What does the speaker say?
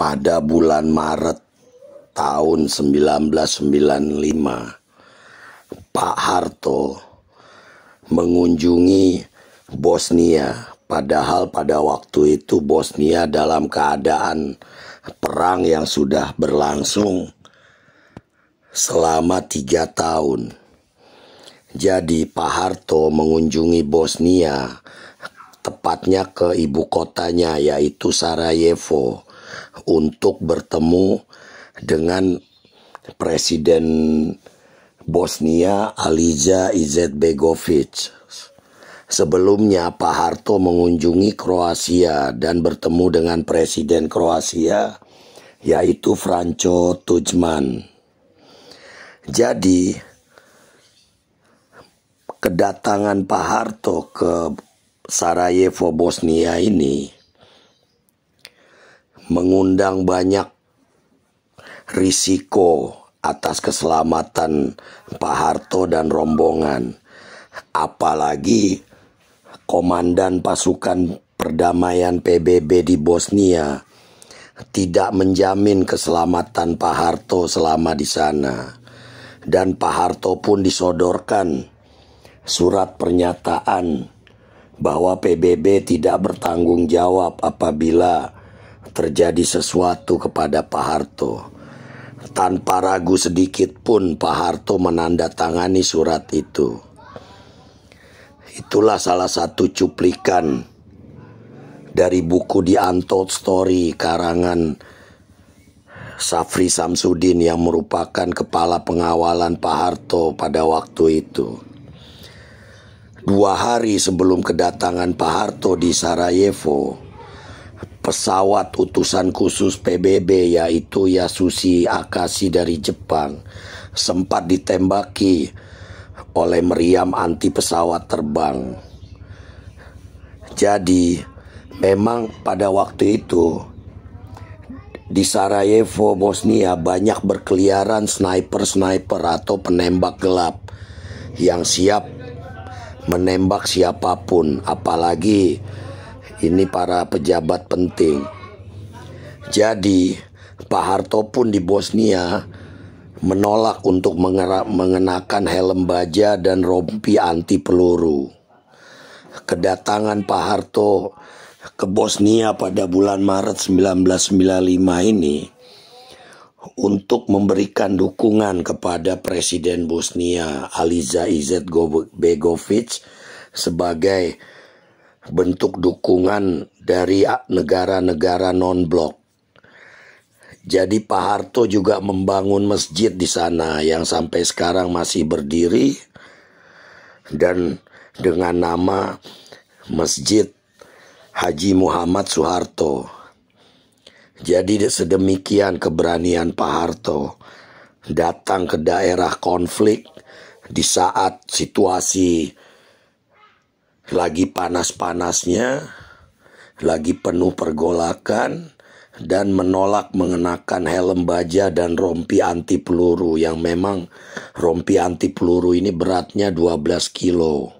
pada bulan Maret tahun 1995 Pak Harto mengunjungi Bosnia padahal pada waktu itu Bosnia dalam keadaan perang yang sudah berlangsung selama tiga tahun. Jadi Pak Harto mengunjungi Bosnia, tepatnya ke ibu kotanya yaitu Sarajevo untuk bertemu dengan Presiden Bosnia Alija Izetbegovic. Sebelumnya Pak Harto mengunjungi Kroasia dan bertemu dengan Presiden Kroasia yaitu Franco Tujman. Jadi kedatangan Pak Harto ke Sarajevo Bosnia ini mengundang banyak risiko atas keselamatan Pak Harto dan rombongan. Apalagi komandan pasukan perdamaian PBB di Bosnia tidak menjamin keselamatan Pak Harto selama di sana. Dan Pak Harto pun disodorkan surat pernyataan bahwa PBB tidak bertanggung jawab apabila terjadi sesuatu kepada Pak Harto. Tanpa ragu sedikit pun Pak Harto menandatangani surat itu. Itulah salah satu cuplikan dari buku The Untold Story karangan Safri Samsudin yang merupakan kepala pengawalan Pak Harto pada waktu itu. Dua hari sebelum kedatangan Pak Harto di Sarajevo, pesawat utusan khusus PBB yaitu Yasushi Akashi dari Jepang sempat ditembaki oleh meriam anti pesawat terbang. Jadi memang pada waktu itu di Sarajevo, Bosnia banyak berkeliaran sniper-sniper atau penembak gelap yang siap menembak siapapun apalagi ini para pejabat penting. Jadi, Pak Harto pun di Bosnia menolak untuk mengenakan helm baja dan rompi anti peluru. Kedatangan Pak Harto ke Bosnia pada bulan Maret 1995 ini untuk memberikan dukungan kepada Presiden Bosnia Aliza Izetbegovic sebagai bentuk dukungan dari negara-negara non-blok. Jadi Pak Harto juga membangun masjid di sana yang sampai sekarang masih berdiri dan dengan nama Masjid Haji Muhammad Soeharto. Jadi sedemikian keberanian Pak Harto datang ke daerah konflik di saat situasi lagi panas-panasnya, lagi penuh pergolakan, dan menolak mengenakan helm baja dan rompi anti peluru yang memang rompi anti peluru ini beratnya 12 kilo.